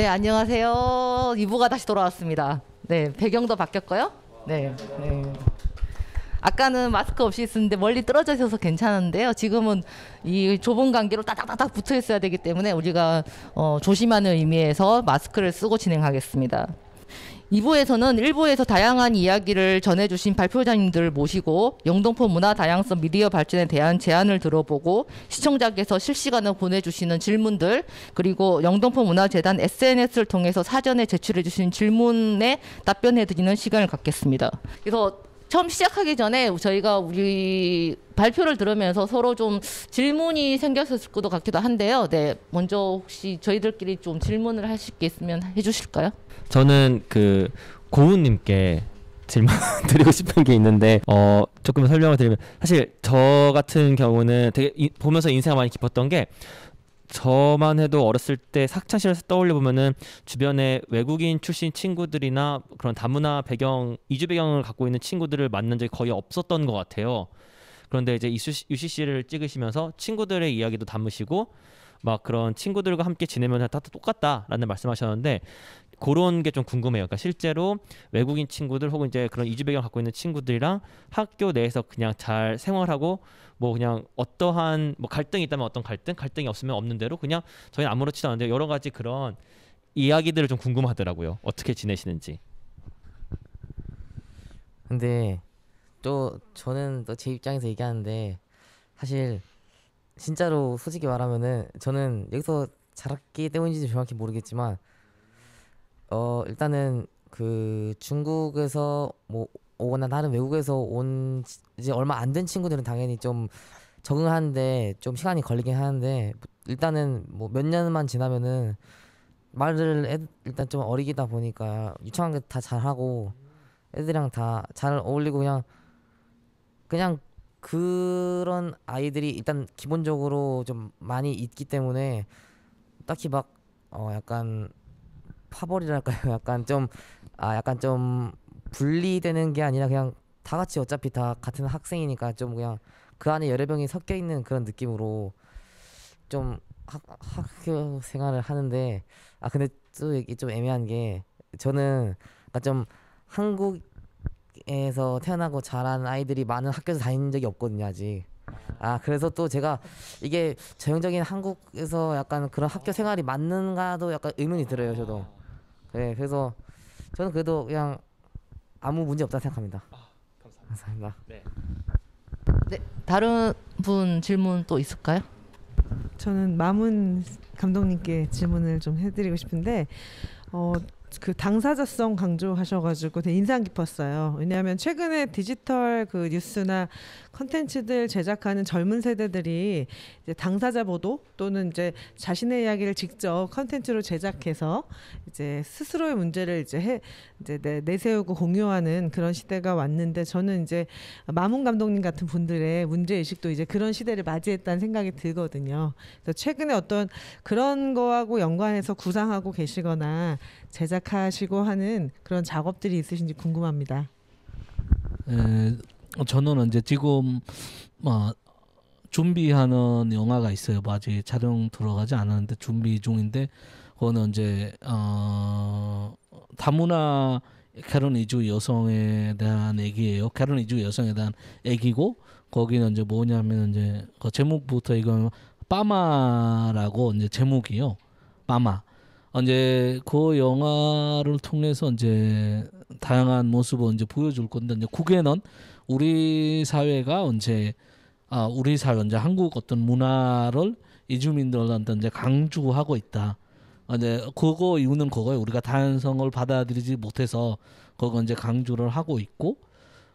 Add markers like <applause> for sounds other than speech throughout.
네, 안녕하세요. 이보가 다시 돌아왔습니다. 네, 배경도 바뀌었고요. 네, 네. 아까는 마스크 없이 있었는데 멀리 떨어져 있어서 괜찮은데요. 지금은 이 좁은 관계로 따닥따닥 붙어 있어야 되기 때문에 우리가 어, 조심하는 의미에서 마스크를 쓰고 진행하겠습니다. 2부에서는 1부에서 다양한 이야기를 전해주신 발표자님들 모시고 영등포 문화 다양성 미디어 발전에 대한 제안을 들어보고 시청자께서 실시간으로 보내주시는 질문들 그리고 영등포 문화재단 SNS를 통해서 사전에 제출해주신 질문에 답변해드리는 시간을 갖겠습니다. 그래서 처음 시작하기 전에 저희가 우리 발표를 들으면서 서로 좀 질문이 생겼을 것도 같기도 한데요. 네, 먼저 혹시 저희들끼리 좀 질문을 하실 게 있으면 해주실까요? 저는 그 고우님께 질문 <laughs> 드리고 싶은 게 있는데 어 조금 설명을 드리면 사실 저 같은 경우는 되게 이, 보면서 인생 많이 깊었던 게 저만 해도 어렸을 때 학창시절에서 떠올려 보면은 주변에 외국인 출신 친구들이나 그런 다문화 배경 이주 배경을 갖고 있는 친구들을 만난 적이 거의 없었던 것 같아요. 그런데 이제 유 c 씨를 찍으시면서 친구들의 이야기도 담으시고 막 그런 친구들과 함께 지내면 다 똑같다라는 말씀하셨는데 그런 게 좀 궁금해요. 그러니까 실제로 외국인 친구들 혹은 이제 그런 이주 배경 갖고 있는 친구들이랑 학교 내에서 그냥 잘 생활하고 뭐 그냥 어떠한 뭐 갈등이 있다면 어떤 갈등, 갈등이 없으면 없는 대로 그냥 저희는 아무렇지도 않은데 여러 가지 그런 이야기들을 좀 궁금하더라고요. 어떻게 지내시는지. 근데 또 저는 또제 입장에서 얘기하는데 사실 진짜로 솔직히 말하면은 저는 여기서 자랐기 때문인지 정확히 모르겠지만 어 일단은 그 중국에서 뭐 오거나 다른 외국에서 온 이제 얼마 안 된 친구들은 당연히 좀 적응하는데 좀 시간이 걸리긴 하는데 일단은 뭐 몇 년만 지나면은 말을 애, 일단 좀 어리기다 보니까 유창한 게 다 잘하고 애들이랑 다 잘 어울리고 그냥 그냥 그런 아이들이 일단 기본적으로 좀 많이 있기 때문에 딱히 막 어 약간 파벌이랄까요? <laughs> 약간 좀 아 약간 좀 분리되는 게 아니라 그냥 다 같이 어차피 다 같은 학생이니까 좀 그냥 그 안에 여러 병이 섞여 있는 그런 느낌으로 좀 학, 학교 생활을 하는데 아 근데 또 이게 좀 애매한 게 저는 그러좀 한국 에서 태어나고 자란 아이들이 많은 학교에서 다닌 적이 없거든요 아직. 아 그래서 또 제가 이게 전형적인 한국에서 약간 그런 학교 생활이 맞는가도 약간 의문이 들어요 저도. 네 그래서 저는 그래도 그냥 아무 문제 없다 생각합니다. 아, 감사합니다. 감사합니다. 네. 네 다른 분 질문 또 있을까요? 저는 마문 감독님께 질문을 좀 해드리고 싶은데 어, 그 당사자성 강조하셔가지고 되게 인상 깊었어요. 왜냐하면 최근에 디지털 그 뉴스나 컨텐츠들 제작하는 젊은 세대들이 이제 당사자 보도 또는 이제 자신의 이야기를 직접 컨텐츠로 제작해서 이제 스스로의 문제를 이제 해 이제 내, 내세우고 공유하는 그런 시대가 왔는데 저는 이제 마문 감독님 같은 분들의 문제 의식도 이제 그런 시대를 맞이했다는 생각이 들거든요. 그래서 최근에 어떤 그런 거하고 연관해서 구상하고 계시거나 제작하시고 하는 그런 작업들이 있으신지 궁금합니다. 에, 어, 저는 이제 지금 뭐 준비하는 영화가 있어요. 뭐 아직 촬영 들어가지 않았는데 준비 중인데 그거는 이제 어 다문화 캐런 이주 여성에 대한 얘기예요. 캐런 이주 여성에 대한 얘기고 거기는 이제 뭐냐면 이제 그 제목부터 이건 빠마라고 이제 제목이요. 빠마. 이제 그 영화를 통해서 이제 다양한 모습을 이제 보여줄 건데 이제 국에는 우리 사회가 언제 아 우리 사회 이제 한국 어떤 문화를 이주민들한테 이제 강조하고 있다. 아, 이제 그거 이유는 그거예요. 우리가 다양성을 받아들이지 못해서 그거 이제 강조를 하고 있고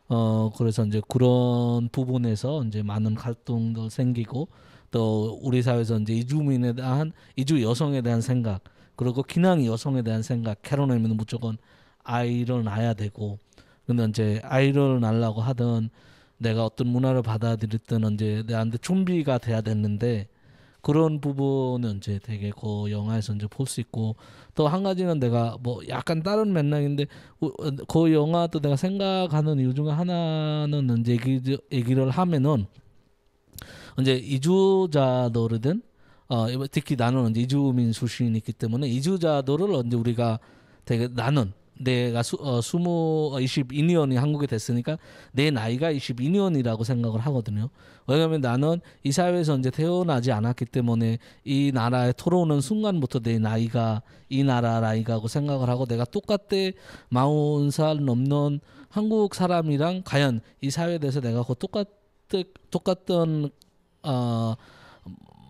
어 그래서 이제 그런 부분에서 이제 많은 갈등도 생기고 또 우리 사회에서 이제 이주민에 대한 이주 여성에 대한 생각 그리고 기낭이 여성에 대한 생각 캐롤하면 무조건 아이를 낳아야 되고 근데 이제 아이를 낳으려고 하던 내가 어떤 문화를 받아들였던 이제 내한테 준비가 돼야 됐는데 그런 부분은 이제 되게 그 영화에서 이제 볼 수 있고 또 한 가지는 내가 뭐 약간 다른 맥락인데 그 영화도 내가 생각하는 이유 중에 하나는 이제 얘기, 얘기를 하면은 이제 이주자노이든 어, 특히 나는 이제 이주민 출신이기 때문에 이주자들을 언제 우리가 되게 나는 내가 수, 어, 20, 22년이 어, 한국에 됐으니까 내 나이가 22년이라고 생각을 하거든요. 왜냐하면 나는 이 사회에서 이제 태어나지 않았기 때문에 이 나라에 들어오는 순간부터 내 나이가 이 나라 나이가고 생각을 하고 내가 똑같대 40살 넘는 한국 사람이랑 과연 이 사회에 대해서 내가 그 똑같 똑같던 어,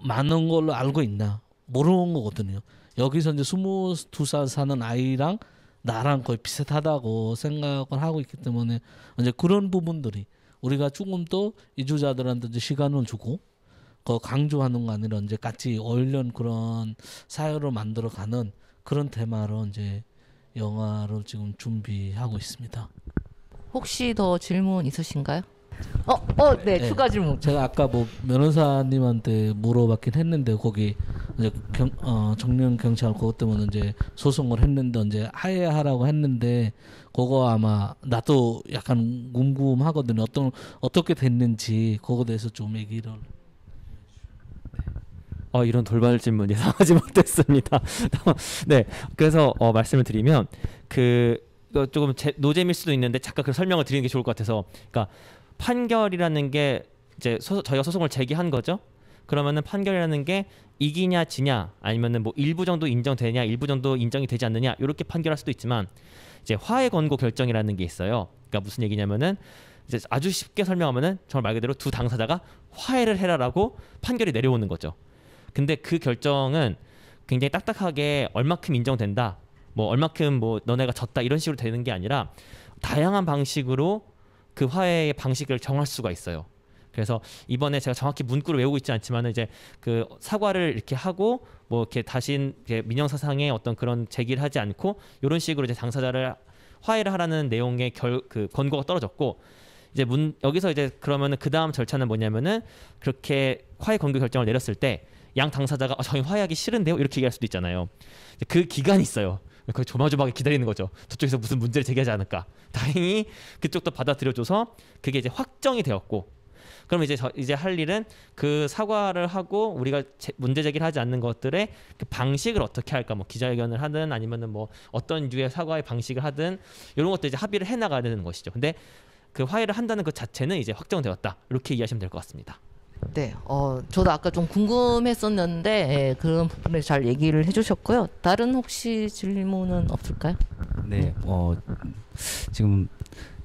많은 걸로 알고 있나 모르는 거거든요. 여기서 이제 스무 두 살 사는 아이랑 나랑 거의 비슷하다고 생각을 하고 있기 때문에 이제 그런 부분들이 우리가 조금 또 이주자들한테 이제 시간을 주고 그 강조하는 거 아니라 이제 같이 얼른 그런 사회로 만들어가는 그런 테마로 이제 영화를 지금 준비하고 있습니다. 혹시 더 질문 있으신가요? 어, 어, 네, 네. 추가 질문. 제가 아까 뭐 변호사님한테 물어봤긴 했는데 거기 이제 경, 어, 정령 경찰 그것 때문에 이제 소송을 했는데 이제 하해하라고 했는데 그거 아마 나도 약간 궁금하거든요. 어떤 어떻게 됐는지 그거에 대해서 좀 얘기를. 어, 이런 돌발 질문 예상하지 <laughs> 못했습니다. <laughs> 네, 그래서 어, 말씀을 드리면 그 어, 조금 제, 노잼일 수도 있는데 잠깐 그 설명을 드리는 게 좋을 것 같아서, 그러니까 판결이라는 게 이제 소, 저희가 소송을 제기한 거죠. 그러면은 판결이라는 게 이기냐 지냐 아니면은 뭐 일부 정도 인정되냐 일부 정도 인정이 되지 않느냐 이렇게 판결할 수도 있지만 이제 화해 권고 결정이라는 게 있어요. 그러니까 무슨 얘기냐면은 이제 아주 쉽게 설명하면은 정말 말 그대로 두 당사자가 화해를 해라라고 판결이 내려오는 거죠. 근데 그 결정은 굉장히 딱딱하게 얼마큼 인정된다, 뭐 얼마큼 뭐 너네가 졌다 이런 식으로 되는 게 아니라 다양한 방식으로 그 화해의 방식을 정할 수가 있어요. 그래서 이번에 제가 정확히 문구를 외우고 있지 않지만 이제 그 사과를 이렇게 하고 뭐 이렇게 다시 민영 사상의 어떤 그런 제기를 하지 않고 이런 식으로 이제 당사자를 화해를 하라는 내용의 결그 권고가 떨어졌고 이제 문 여기서 이제 그러면은 그 다음 절차는 뭐냐면은 그렇게 화해 권고 결정을 내렸을 때 양 당사자가 어, 저희 화해하기 싫은데요 이렇게 얘기할 수도 있잖아요. 그 기간이 있어요. 그의 조마조마하게 기다리는 거죠. 저쪽에서 무슨 문제를 제기하지 않을까. 다행히 그쪽도 받아들여줘서 그게 이제 확정이 되었고 그럼 이제 저, 이제 할 일은 그 사과를 하고 우리가 제, 문제 제기를 하지 않는 것들의 그 방식을 어떻게 할까 뭐 기자회견을 하든 아니면은 뭐 어떤 유의 사과의 방식을 하든 이런 것도 이제 합의를 해 나가야 되는 것이죠. 근데 그 화해를 한다는 것 자체는 이제 확정되었다 이렇게 이해하시면 될 것 같습니다. 네, 어, 저도 아까 좀 궁금했었는데 예, 그런 부분에 잘 얘기를 해주셨고요. 다른 혹시 질문은 없을까요? 네, 어, 지금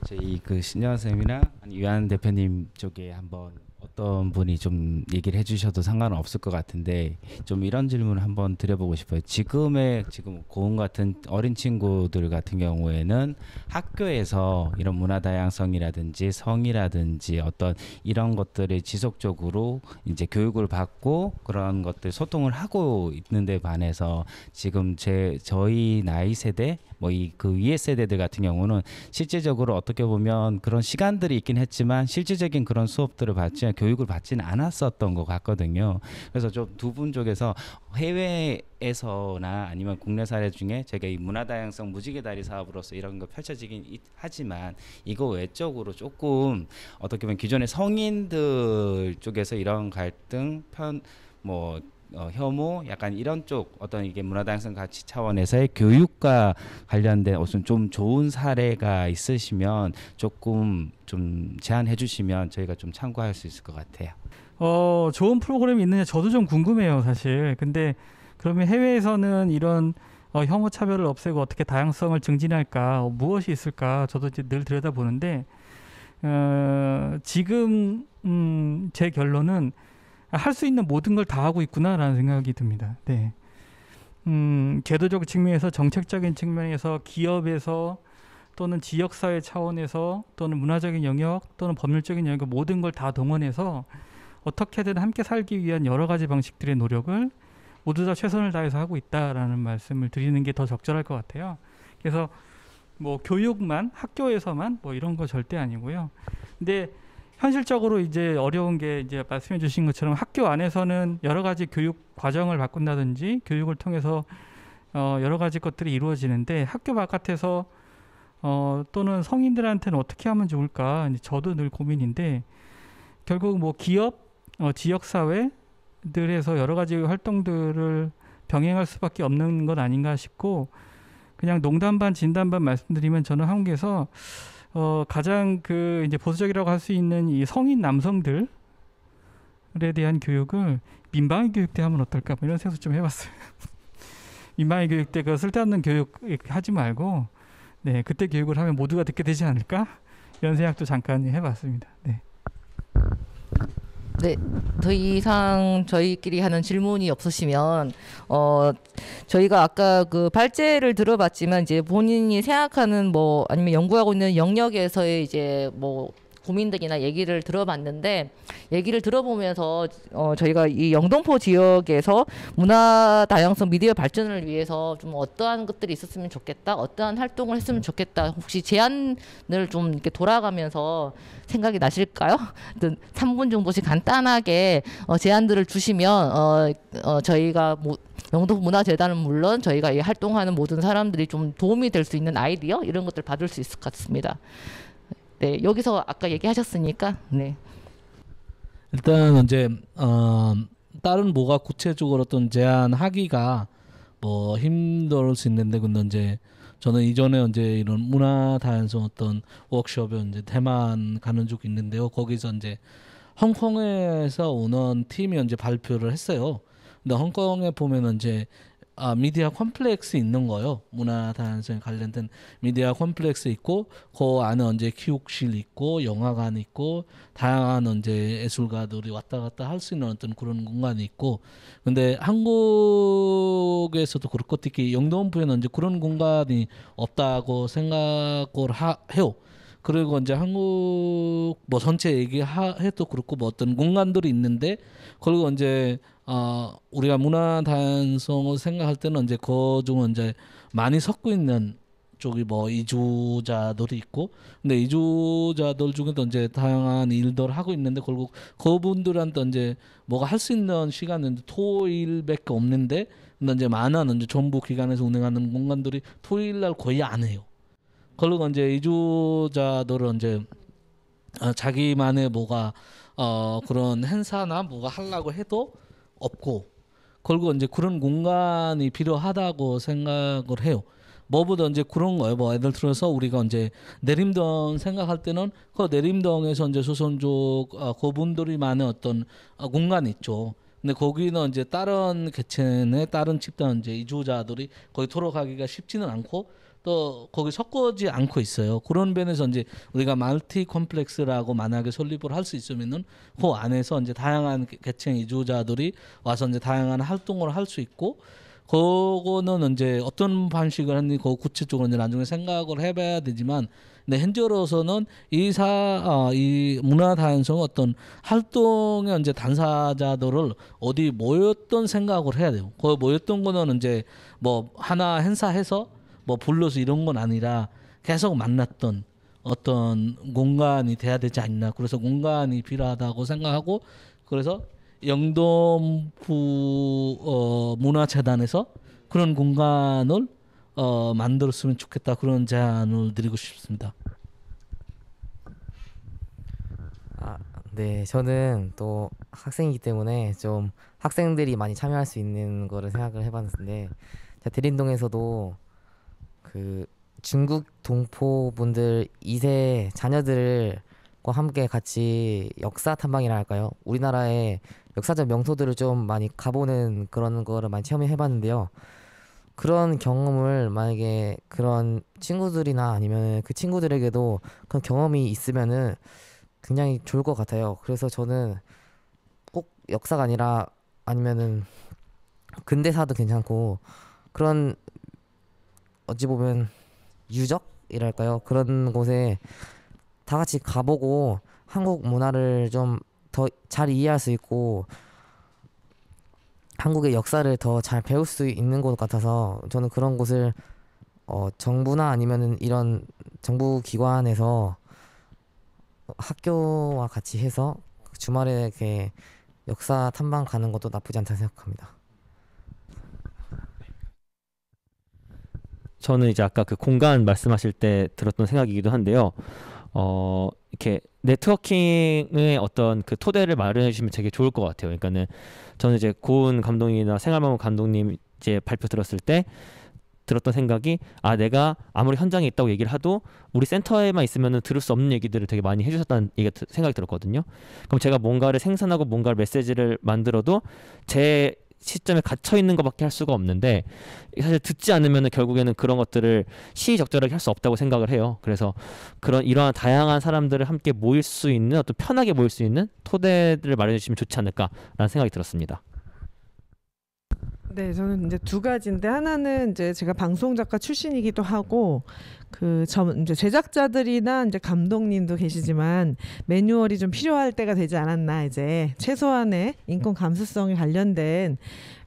저희 그 신여 쌤이랑 유한 대표님 쪽에 한번 어떤 분이 좀 얘기를 해주셔도 상관 없을 것 같은데 좀 이런 질문을 한번 드려보고 싶어요. 지금의 지금 고은 같은 어린 친구들 같은 경우에는 학교에서 이런 문화 다양성이라든지 성이라든지 어떤 이런 것들을 지속적으로 이제 교육을 받고 그런 것들 소통을 하고 있는데 반해서 지금 제 저희 나이 세대 뭐이그 위에 세대들 같은 경우는 실제적으로 어떻게 보면 그런 시간들이 있긴 했지만 실질적인 그런 수업들을 받지 교육을 받지는 않았었던 것 같거든요. 그래서 좀 두 분 쪽에서 해외에서나 아니면 국내 사례 중에 제가 이 문화 다양성 무지개 다리 사업으로서 이런 거 펼쳐지긴 하지만 이거 외적으로 조금 어떻게 보면 기존의 성인들 쪽에서 이런 갈등 편뭐 어, 혐오 약간 이런 쪽 어떤 이게 문화 다양성 가치 차원에서의 교육과 관련된 어떤 좀 좋은 사례가 있으시면 조금 좀 제안해 주시면 저희가 좀 참고할 수 있을 것 같아요. 어 좋은 프로그램이 있느냐 저도 좀 궁금해요 사실. 근데 그러면 해외에서는 이런 어, 혐오 차별을 없애고 어떻게 다양성을 증진할까 어, 무엇이 있을까 저도 이제 늘 들여다보는데 어, 지금 음, 제 결론은 할수 있는 모든 걸 다 하고 있구나라는 생각이 듭니다. 네. 음, 제도적 측면에서 정책적인 측면에서 기업에서 또는 지역사회 차원에서 또는 문화적인 영역 또는 법률적인 영역 모든 걸 다 동원해서 어떻게든 함께 살기 위한 여러 가지 방식들의 노력을 모두 다 최선을 다해서 하고 있다라는 말씀을 드리는 게 더 적절할 것 같아요. 그래서 뭐 교육만 학교에서만 뭐 이런 거 절대 아니고요. 근데 현실적으로 이제 어려운 게 이제 말씀해 주신 것처럼 학교 안에서는 여러 가지 교육 과정을 바꾼다든지 교육을 통해서 어 여러 가지 것들이 이루어지는데 학교 바깥에서 어 또는 성인들한테는 어떻게 하면 좋을까 이제 저도 늘 고민인데 결국 뭐 기업 어 지역 사회들에서 여러 가지 활동들을 병행할 수밖에 없는 건 아닌가 싶고 그냥 농담 반 진담 반 말씀드리면 저는 한국에서 어, 가장 그 이제 보수적이라고 할 수 있는 이 성인 남성들에 대한 교육을 민방위 교육 때 하면 어떨까 뭐 이런 생각 좀 해봤어요. <laughs> 민방위 교육 때 그 쓸데없는 교육 하지 말고 네 그때 교육을 하면 모두가 듣게 되지 않을까 이런 생각도 잠깐 해봤습니다. 네. 네, 더 이상 저희끼리 하는 질문이 없으시면 어 저희가 아까 그 발제를 들어봤지만 이제 본인이 생각하는 뭐 아니면 연구하고 있는 영역에서의 이제 뭐 고민들이나 얘기를 들어봤는데 얘기를 들어보면서 어, 저희가 이 영등포 지역에서 문화 다양성 미디어 발전을 위해서 좀 어떠한 것들이 있었으면 좋겠다, 어떠한 활동을 했으면 좋겠다. 혹시 제안을 좀 이렇게 돌아가면서 생각이 나실까요? 3분 정도씩 간단하게 어, 제안들을 주시면 어, 어, 저희가 뭐 영동 문화재단은 물론 저희가 이 활동하는 모든 사람들이 좀 도움이 될 수 있는 아이디어 이런 것들 받을 수 있을 것 같습니다. 네, 여기서 아까 얘기하셨으니까 네. 일단 이제 어, 다른 뭐가 구체적으로 어떤 제안하기가 뭐 힘들 수 있는데 근데 이제 저는 이전에 이제 이런 문화 다양성 어떤 워크숍에 이제 대만 가는 적 있는데요. 거기서 이제 홍콩에서 오는 팀이 이제 발표를 했어요. 근데 홍콩에 보면 이제 아, 미디어 컴플렉스 있는 거요. 문화 다양성 에 관련된 미디어 컴플렉스 있고 그 안에 언제 교욱실 있고 영화관 있고 다양한 언제 예술가들이 왔다 갔다 할 수 있는 어떤 그런 공간이 있고 근데 한국에서도 그렇고 특히 영등포에는 이제 그런 공간이 없다고 생각을 하, 해요. 그리고 이제 한국 뭐 전체 얘기해도 그렇고 뭐 어떤 공간들이 있는데 그리고 이제 어, 우리가 문화 단양성을 생각할 때는 이제 그 중은 이제 많이 섞고 있는 쪽이 뭐 이주자들이 있고 근데 이주자들 중에도 이제 다양한 일들 을 하고 있는데 결국 그분들한테 이제 뭐가 할 수 있는 시간은 토일밖에 없는데 근데 이제 많은 이제 정부 기관에서 운행하는 공간들이 토요일 날 거의 안 해요. 그리고 이제 이주자들은 이제 어, 자기만의 뭐가 어 그런 행사나 뭐가 하려고 해도 없고 결국 이제 그런 공간이 필요하다고 생각을 해요. 뭐보다 이제 그런 거예요. 뭐 예를 들어서 우리가 이제 내림동 생각할 때는 그 내림동에서 이제 조선족 고분들이 아, 많은 어떤 아, 공간이 있죠. 근데 거기는 이제 다른 계층의 다른 집단 이제 이주자들이 거기 돌아가기가 쉽지는 않고 또 거기 섞어지 않고 있어요. 그런 면에서 이제 우리가 말티 콤플렉스라고 만약에 설립을 할 수 있으면은 그 안에서 이제 다양한 계층 이주자들이 와서 이제 다양한 활동을 할 수 있고 그거는 이제 어떤 방식을 하는지 그 구체적으로 이제 나중에 생각을 해봐야 되지만 근데 현재로서는 이사 어, 이 문화 다양성 어떤 활동의 이제 단사자들을 어디 모였던 생각을 해야 돼요. 그 모였던 거는 이제 뭐 하나 행사해서 뭐 불러서 이런 건 아니라 계속 만났던 어떤 공간이 돼야 되지 않나. 그래서 공간이 필요하다고 생각하고 그래서 영동부 어, 문화재단에서 그런 공간을 어, 만들었으면 좋겠다 그런 제안을 드리고 싶습니다. 아, 네, 저는 또 학생이기 때문에 좀 학생들이 많이 참여할 수 있는 거를 생각을 해봤는데 제 대림동에서도 그 중국 동포 분들 2세 자녀들과 함께 같이 역사 탐방이라 할까요? 우리나라의 역사적 명소들을 좀 많이 가보는 그런 거를 많이 체험해 봤는데요. 그런 경험을 만약에 그런 친구들이나 아니면 그 친구들에게도 그런 경험이 있으면은 굉장히 좋을 것 같아요. 그래서 저는 꼭 역사가 아니라 아니면은 근대사도 괜찮고 그런 어찌 보면 유적이랄까요 그런 곳에 다 같이 가보고 한국 문화를 좀 더 잘 이해할 수 있고 한국의 역사를 더 잘 배울 수 있는 곳 같아서 저는 그런 곳을 어, 정부나 아니면은 이런 정부 기관에서 학교와 같이 해서 주말에 이렇게 역사 탐방 가는 것도 나쁘지 않다 생각합니다. 저는 이제 아까 그 공간 말씀하실 때 들었던 생각이기도 한데요. 어, 이렇게 네트워킹의 어떤 그 토대를 마련해 주시면 되게 좋을 것 같아요. 그러니까는 저는 이제 고은 감독님이나 생활마음 감독님 이제 발표 들었을 때 들었던 생각이 아 내가 아무리 현장에 있다고 얘기를 하도 우리 센터에만 있으면은 들을 수 없는 얘기들을 되게 많이 해주셨다는 얘기 생각이 들었거든요. 그럼 제가 뭔가를 생산하고 뭔가를 메시지를 만들어도 제 시점에 갇혀 있는 것밖에 할 수가 없는데 사실 듣지 않으면 결국에는 그런 것들을 시의적절하게 할 수 없다고 생각을 해요. 그래서 그런 이러한 다양한 사람들을 함께 모일 수 있는 어떤 편하게 모일 수 있는 토대를 마련해 주시면 좋지 않을까라는 생각이 들었습니다. 네, 저는 이제 두 가지인데 하나는 이제 제가 방송 작가 출신이기도 하고 그저 이제 제작자들이나 이제 감독님도 계시지만 매뉴얼이 좀 필요할 때가 되지 않았나 이제 최소한의 인권 감수성에 관련된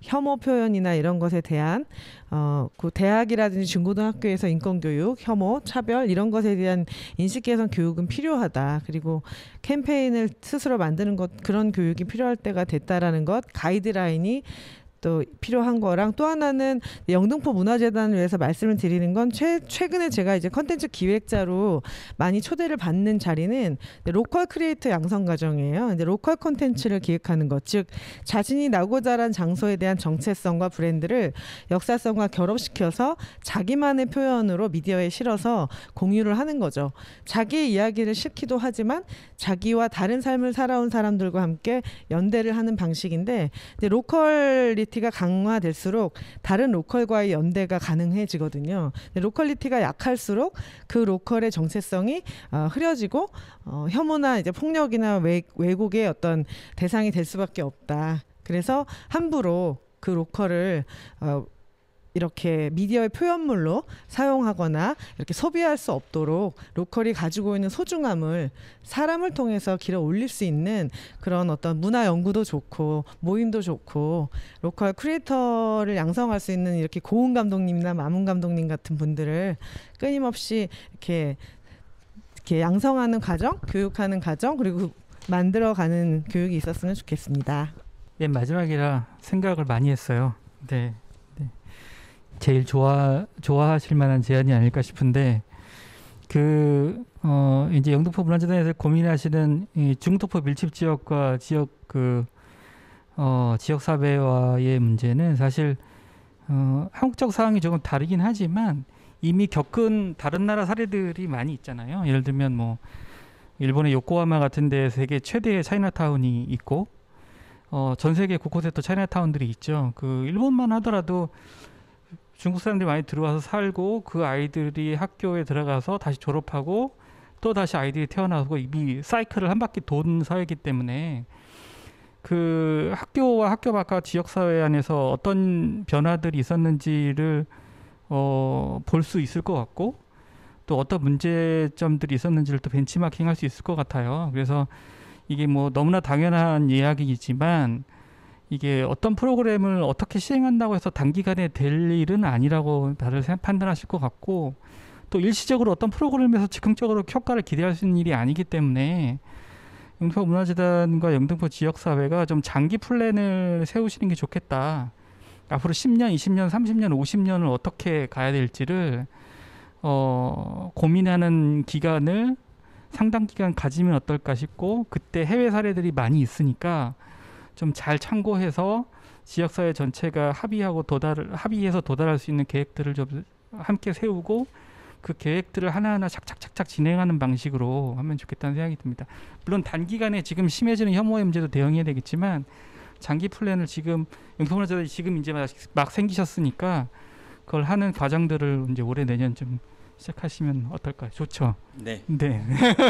혐오 표현이나 이런 것에 대한 어 그 대학이라든지 중고등학교에서 인권 교육, 혐오, 차별 이런 것에 대한 인식 개선 교육은 필요하다. 그리고 캠페인을 스스로 만드는 것 그런 교육이 필요할 때가 됐다라는 것 가이드라인이 또 필요한 거랑 또 하나는 영등포 문화재단을 위해서 말씀을 드리는 건 최, 최근에 제가 이제 컨텐츠 기획자로 많이 초대를 받는 자리는 로컬 크리에이터 양성 과정이에요. 이제 로컬 컨텐츠를 기획하는 것, 즉 자신이 나고 자란 장소에 대한 정체성과 브랜드를 역사성과 결합시켜서 자기만의 표현으로 미디어에 실어서 공유를 하는 거죠. 자기의 이야기를 싫기도 하지만 자기와 다른 삶을 살아온 사람들과 함께 연대를 하는 방식인데 로컬 로컬리티가 강화될수록 다른 로컬과의 연대가 가능해지거든요. 로컬리티가 약할수록 그 로컬의 정체성이 어, 흐려지고 어, 혐오나 이제 폭력이나 외, 왜곡의 어떤 대상이 될 수밖에 없다. 그래서 함부로 그 로컬을 어, 이렇게 미디어의 표현물로 사용하거나 이렇게 소비할 수 없도록 로컬이 가지고 있는 소중함을 사람을 통해서 길어 올릴 수 있는 그런 어떤 문화 연구도 좋고 모임도 좋고 로컬 크리에이터를 양성할 수 있는 이렇게 고은 감독님이나 마문 감독님 같은 분들을 끊임없이 이렇게 이렇게 양성하는 과정, 교육하는 과정 그리고 만들어가는 교육이 있었으면 좋겠습니다. 네 마지막이라 생각을 많이 했어요. 네 제일 좋아 좋아하실 만한 제안이 아닐까 싶은데 그 어, 이제 영등포 문화재단에서 고민하시는 이 중도포 밀집 지역과 지역 그 어, 지역 사회와의 문제는 사실 어, 한국적 상황이 조금 다르긴 하지만 이미 겪은 다른 나라 사례들이 많이 있잖아요. 예를 들면 뭐 일본의 요코하마 같은 데 세계 최대의 차이나타운이 있고 어, 전 세계 곳곳에 또 차이나타운들이 있죠. 그 일본만 하더라도 중국 사람들이 많이 들어와서 살고 그 아이들이 학교에 들어가서 다시 졸업하고 또 다시 아이들이 태어나서 이미 사이클을 한 바퀴 돈 사회이기 때문에 그 학교와 학교 밖과 지역 사회 안에서 어떤 변화들이 있었는지를 어, 볼 수 있을 것 같고 또 어떤 문제점들이 있었는지를 또 벤치마킹 할수 있을 것 같아요. 그래서 이게 뭐 너무나 당연한 이야기이지만 이게 어떤 프로그램을 어떻게 시행한다고 해서 단기간에 될 일은 아니라고 다들 판단하실 것 같고 또 일시적으로 어떤 프로그램에서 즉흥적으로 효과를 기대할 수 있는 일이 아니기 때문에 영등포 문화재단과 영등포 지역사회가 좀 장기 플랜을 세우시는 게 좋겠다. 앞으로 10년, 20년, 30년, 50년을 어떻게 가야 될지를 어, 고민하는 기간을 상당 기간 가지면 어떨까 싶고 그때 해외 사례들이 많이 있으니까 좀잘 참고해서 지역사회 전체가 합의하고 도달 합의해서 도달할 수 있는 계획들을 좀 함께 세우고 그 계획들을 하나하나 착착착착 진행하는 방식으로 하면 좋겠다는 생각이 듭니다. 물론 단기간에 지금 심해지는 혐오의 문제도 대응해야 되겠지만 장기 플랜을 지금 영통문화재단이 지금 이제 막, 막 생기셨으니까 그걸 하는 과정들을 이제 올해 내년쯤 시작하시면 어떨까요? 좋죠. 네. 네.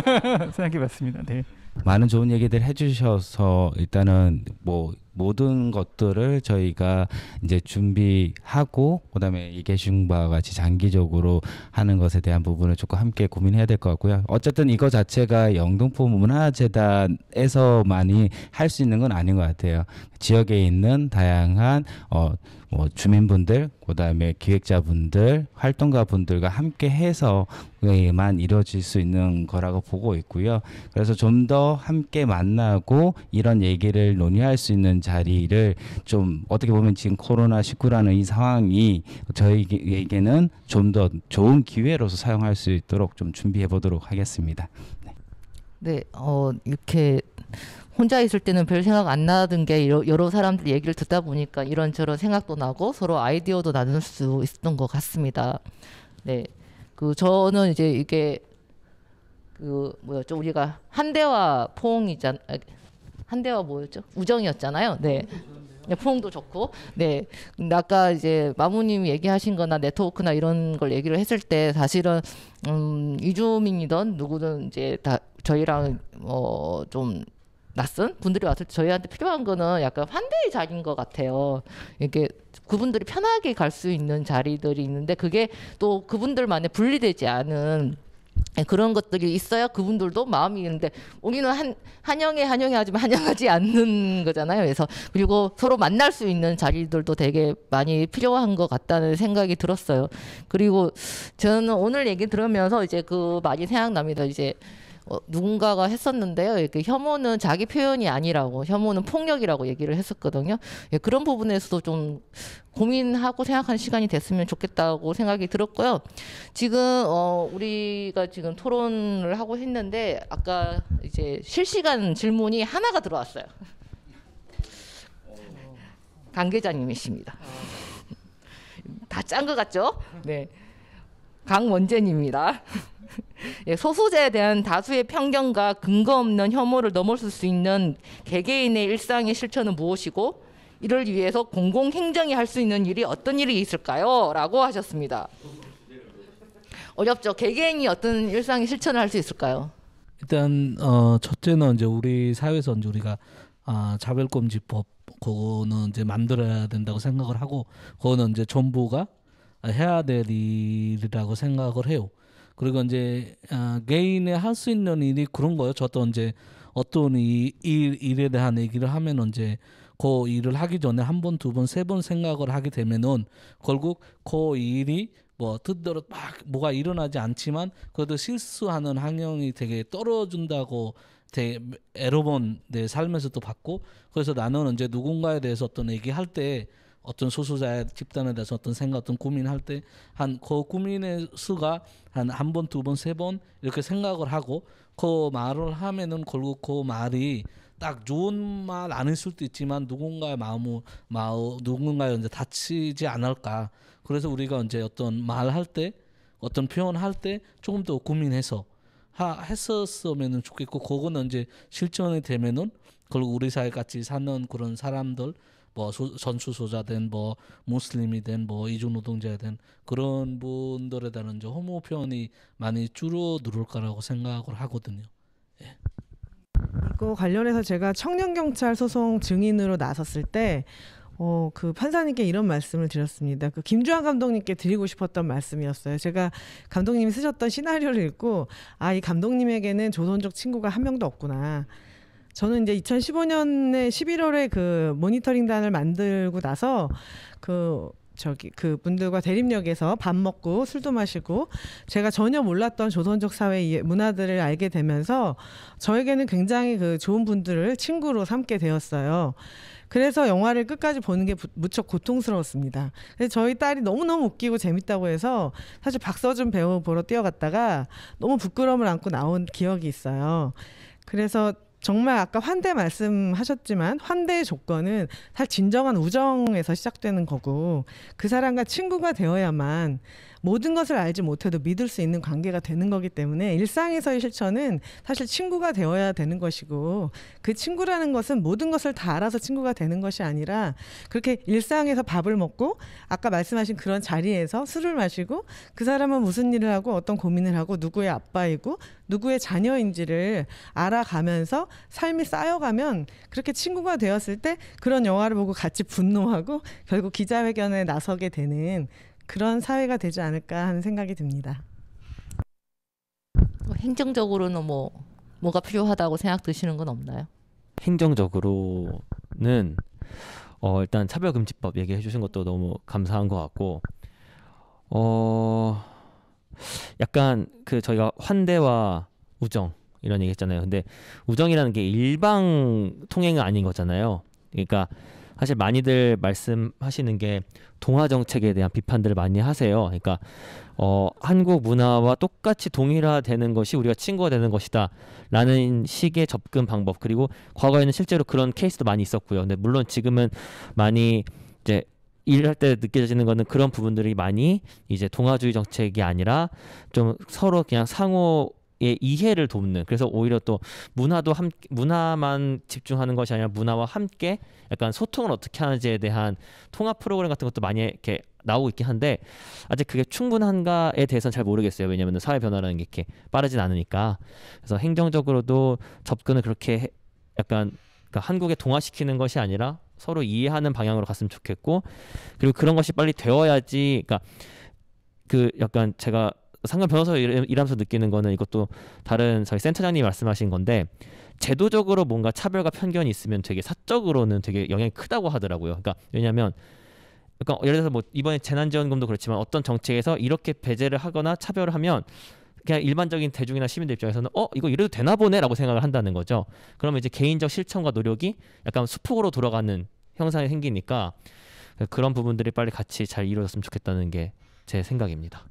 <laughs> 생각해봤습니다. 네. 많은 좋은 얘기들 해주셔서 일단은 뭐 모든 것들을 저희가 이제 준비하고 그다음에 얘기해 주신 바와 같이 장기적으로 하는 것에 대한 부분을 조금 함께 고민해야 될 것 같고요. 어쨌든 이거 자체가 영등포 문화재단에서 많이 할 수 있는 건 아닌 것 같아요. 지역에 있는 다양한 어, 뭐 주민분들, 그다음에 기획자분들, 활동가분들과 함께 해서만 이루어질 수 있는 거라고 보고 있고요. 그래서 좀 더 함께 만나고 이런 얘기를 논의할 수 있는 자리를 좀 어떻게 보면 지금 코로나 19라는 이 상황이 저희에게는 좀 더 좋은 기회로서 사용할 수 있도록 좀 준비해 보도록 하겠습니다. 네, 어, 이렇게 혼자 있을 때는 별 생각 안 나던 게 여러, 사람들 얘기를 듣다 보니까 이런저런 생각도 나고 서로 아이디어도 나눌 수 있었던 것 같습니다. 네. 그 저는 이제 이게 그 뭐였죠? 우리가 한대와 포옹이잖 아, 한대와 뭐였죠? 우정이었잖아요. 네. 네, 포옹도 좋고, 네. 아까 이제 마무님 이 얘기하신 거나 네트워크나 이런 걸 얘기를 했을 때 사실은, 음, 이주민이던 누구든 이제 다 저희랑 어좀 뭐 낯선 분들이 왔을 때 저희한테 필요한 거는 약간 환대의 자리인 것 같아요. 이게 그분들이 편하게 갈 수 있는 자리들이 있는데 그게 또 그분들만의 분리되지 않은 그런 것들이 있어야 그분들도 마음이 있는데 우리는 한, 한영에 한영에 하지만 한영하지 않는 거잖아요. 그래서 그리고 서로 만날 수 있는 자리들도 되게 많이 필요한 것 같다는 생각이 들었어요. 그리고 저는 오늘 얘기 들으면서 이제 그 많이 생각납니다. 이제 어, 누군가가 했었는데요. 이렇게 혐오는 자기 표현이 아니라고 혐오는 폭력이라고 얘기를 했었거든요. 예, 그런 부분에서도 좀 고민하고 생각하는 시간이 됐으면 좋겠다고 생각이 들었고요. 지금 어, 우리가 지금 토론을 하고 했는데 아까 이제 실시간 질문이 하나가 들어왔어요. 관계자님이십니다. 다 짠 것 같죠? 네. 강원재입니다 <laughs> 예, 소수자에 대한 다수의 편견과 근거 없는 혐오를 넘어설 수 있는 개개인의 일상의 실천은 무엇이고 이를 위해서 공공행정이 할 수 있는 일이 어떤 일이 있을까요? 라고 하셨습니다. 어렵죠. 개개인이 어떤 일상의 실천을 할 수 있을까요? 일단 어, 첫째는 이제 우리 사회에서 이제 우리가 아, 차별금지법 그거는 이제 만들어야 된다고 생각을 하고 그거는 이제 정부가 해야 될 일이라고 생각을 해요. 그리고 이제 아, 개인의 할 수 있는 일이 그런 거예요. 저도 이제 어떤 이, 일, 일에 대한 얘기를 하면 이제 그 일을 하기 전에 한 번, 두 번, 세 번 생각을 하게 되면은 결국 그 일이 뭐 뜻대로 막 뭐가 일어나지 않지만 그래도 실수하는 환경이 되게 떨어진다고 되게 여러 번 내 삶에서 도 봤고 그래서 나는 이제 누군가에 대해서 어떤 얘기할 때 어떤 소수자 집단에 대해서 어떤 생각, 어떤 고민할 때 한 그 고민의 수가 한 한 번, 두 번, 세 번 이렇게 생각을 하고 그 말을 하면은 결국 그 말이 딱 좋은 말 아닐 수도 있지만 누군가의 마음, 을 마음 누군가의 이제 다치지 않을까. 그래서 우리가 이제 어떤 말할 때 어떤 표현할 때 조금 더 고민해서 하, 했었으면 좋겠고 그거는 이제 실천이 되면은 결국 우리 사회 같이 사는 그런 사람들 뭐선수소자든뭐 무슬림이든 뭐 이주노동자든 그런 분들에 대한 이제 호모 표현이 많이 줄어들 거라고 생각을 하거든요. 예. 이거 관련해서 제가 청년 경찰 소송 증인으로 나섰을 때 어, 그 판사님께 이런 말씀을 드렸습니다. 그 김주환 감독님께 드리고 싶었던 말씀이었어요. 제가 감독님이 쓰셨던 시나리오를 읽고, 아, 이 감독님에게는 조선족 친구가 한 명도 없구나. 저는 이제 2015년에 11월에 그 모니터링단을 만들고 나서 그 저기 그 분들과 대립역에서밥 먹고 술도 마시고 제가 전혀 몰랐던 조선족 사회 문화들을 알게 되면서 저에게는 굉장히 그 좋은 분들을 친구로 삼게 되었어요. 그래서 영화를 끝까지 보는 게 무척 고통스러웠습니다. 근데 저희 딸이 너무너무 웃기고 재밌다고 해서 사실 박서준 배우 보러 뛰어갔다가 너무 부끄러움을 안고 나온 기억이 있어요. 그래서 정말 아까 환대 말씀하셨지만 환대의 조건은 사실 진정한 우정에서 시작되는 거고 그 사람과 친구가 되어야만 모든 것을 알지 못해도 믿을 수 있는 관계가 되는 거기 때문에 일상에서의 실천은 사실 친구가 되어야 되는 것이고 그 친구라는 것은 모든 것을 다 알아서 친구가 되는 것이 아니라 그렇게 일상에서 밥을 먹고 아까 말씀하신 그런 자리에서 술을 마시고 그 사람은 무슨 일을 하고 어떤 고민을 하고 누구의 아빠이고 누구의 자녀인지를 알아가면서 삶이 쌓여가면 그렇게 친구가 되었을 때 그런 영화를 보고 같이 분노하고 결국 기자회견에 나서게 되는 그런 사회가 되지 않을까 하는 생각이 듭니다. 뭐 행정적으로는 뭐 뭐가 필요하다고 생각 드시는 건 없나요? 행정적으로는 어, 일단 차별금지법 얘기해 주신 것도 너무 감사한 것 같고 어 약간 그 저희가 환대와 우정 이런 얘기했잖아요. 근데 우정이라는 게 일방 통행은 아닌 거잖아요. 그러니까 사실 많이들 말씀하시는 게 동화 정책에 대한 비판들을 많이 하세요. 그러니까 어, 한국 문화와 똑같이 동일화되는 것이 우리가 친구가 되는 것이다라는 식의 접근 방법 그리고 과거에는 실제로 그런 케이스도 많이 있었고요. 근데 물론 지금은 많이 이제 일할 때 느껴지는 거는 그런 부분들이 많이 이제 동화주의 정책이 아니라 좀 서로 그냥 상호 예, 이해를 돕는 그래서 오히려 또 문화도 함 문화만 집중하는 것이 아니라 문화와 함께 약간 소통을 어떻게 하는지에 대한 통합 프로그램 같은 것도 많이 이렇게 나오고 있긴 한데 아직 그게 충분한가에 대해서는 잘 모르겠어요. 왜냐하면 사회 변화라는 게 이렇게 빠르진 않으니까 그래서 행정적으로도 접근을 그렇게 해, 약간 그러니까 한국에 동화시키는 것이 아니라 서로 이해하는 방향으로 갔으면 좋겠고 그리고 그런 것이 빨리 되어야지 그러니까 그 약간 제가 상금 변호사 일, 일하면서 느끼는 거는 이것도 다른 저희 센터장님이 말씀하신 건데 제도적으로 뭔가 차별과 편견이 있으면 되게 사적으로는 되게 영향이 크다고 하더라고요. 그러니까 왜냐하면 그러니까 예를 들어서 뭐 이번에 재난지원금도 그렇지만 어떤 정책에서 이렇게 배제를 하거나 차별을 하면 그냥 일반적인 대중이나 시민들 입장에서는 어 이거 이래도 되나 보네라고 생각을 한다는 거죠. 그러면 이제 개인적 실천과 노력이 약간 수폭으로 돌아가는 형상이 생기니까 그런 부분들이 빨리 같이 잘 이루어졌으면 좋겠다는 게 제 생각입니다.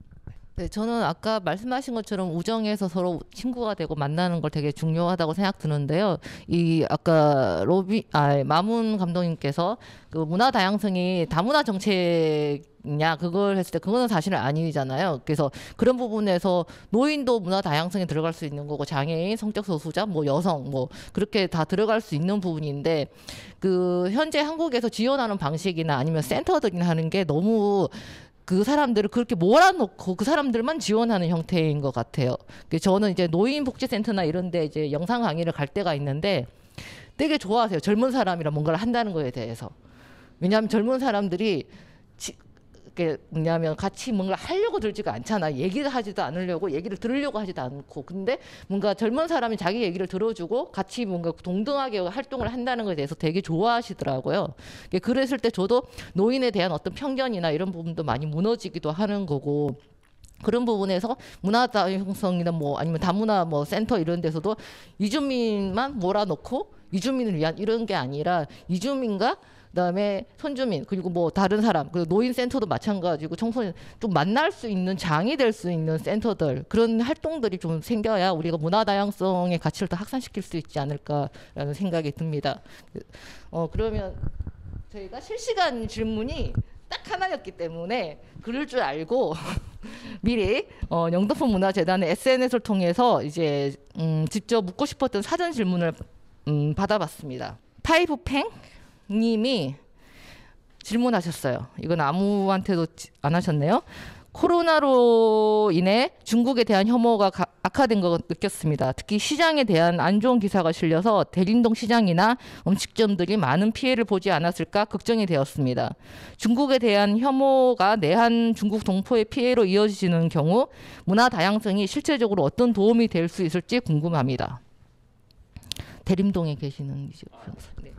네, 저는 아까 말씀하신 것처럼 우정에서 서로 친구가 되고 만나는 걸 되게 중요하다고 생각 드는데요. 이 아까 로비 아 마문 감독님께서 그 문화 다양성이 다문화 정책 냐 그걸 했을 때 그거는 사실 아니잖아요. 그래서 그런 부분에서 노인도 문화 다양성에 들어갈 수 있는 거고 장애인, 성적 소수자, 뭐 여성 뭐 그렇게 다 들어갈 수 있는 부분인데 그 현재 한국에서 지원하는 방식이나 아니면 센터들이 하는 게 너무 그 사람들을 그렇게 몰아놓고 그 사람들만 지원하는 형태인 것 같아요. 그 저는 이제 노인복지센터나 이런데 이제 영상 강의를 갈 때가 있는데 되게 좋아하세요. 젊은 사람이라 뭔가를 한다는 거에 대해서. 왜냐하면 젊은 사람들이 그게 뭐냐면 같이 뭔가 하려고 들지가 않잖아. 얘기를 하지도 않으려고 얘기를 들으려고 하지도 않고. 근데 뭔가 젊은 사람이 자기 얘기를 들어주고 같이 뭔가 동등하게 활동을 한다는 것에 대해서 되게 좋아하시더라고요. 그랬을 때 저도 노인에 대한 어떤 편견이나 이런 부분도 많이 무너지기도 하는 거고 그런 부분에서 문화 다형성이나뭐 아니면 다문화 뭐 센터 이런 데서도 이주민만 몰아넣고 이주민을 위한 이런 게 아니라 이주민과 그다음에 손주민 그리고 뭐 다른 사람 그리고 노인 센터도 마찬가지고 청소년 좀 만날 수 있는 장이 될 수 있는 센터들 그런 활동들이 좀 생겨야 우리가 문화 다양성의 가치를 더 확산시킬 수 있지 않을까라는 생각이 듭니다. 어 그러면 저희가 실시간 질문이 딱 하나였기 때문에 그럴 줄 알고 <laughs> 미리 어, 영등포 문화재단의 SNS를 통해서 이제 음, 직접 묻고 싶었던 사전 질문을 음, 받아봤습니다. 파이브팽 님이 질문하셨어요. 이건 아무한테도 안 하셨네요. 코로나로 인해 중국에 대한 혐오가 가, 악화된 것 느꼈습니다. 특히 시장에 대한 안 좋은 기사가 실려서 대림동 시장이나 음식점들이 많은 피해를 보지 않았을까 걱정이 되었습니다. 중국에 대한 혐오가 내한 중국 동포의 피해로 이어지는 경우 문화 다양성이 실제적으로 어떤 도움이 될 수 있을지 궁금합니다. 대림동에 계시는 이제 아, 네.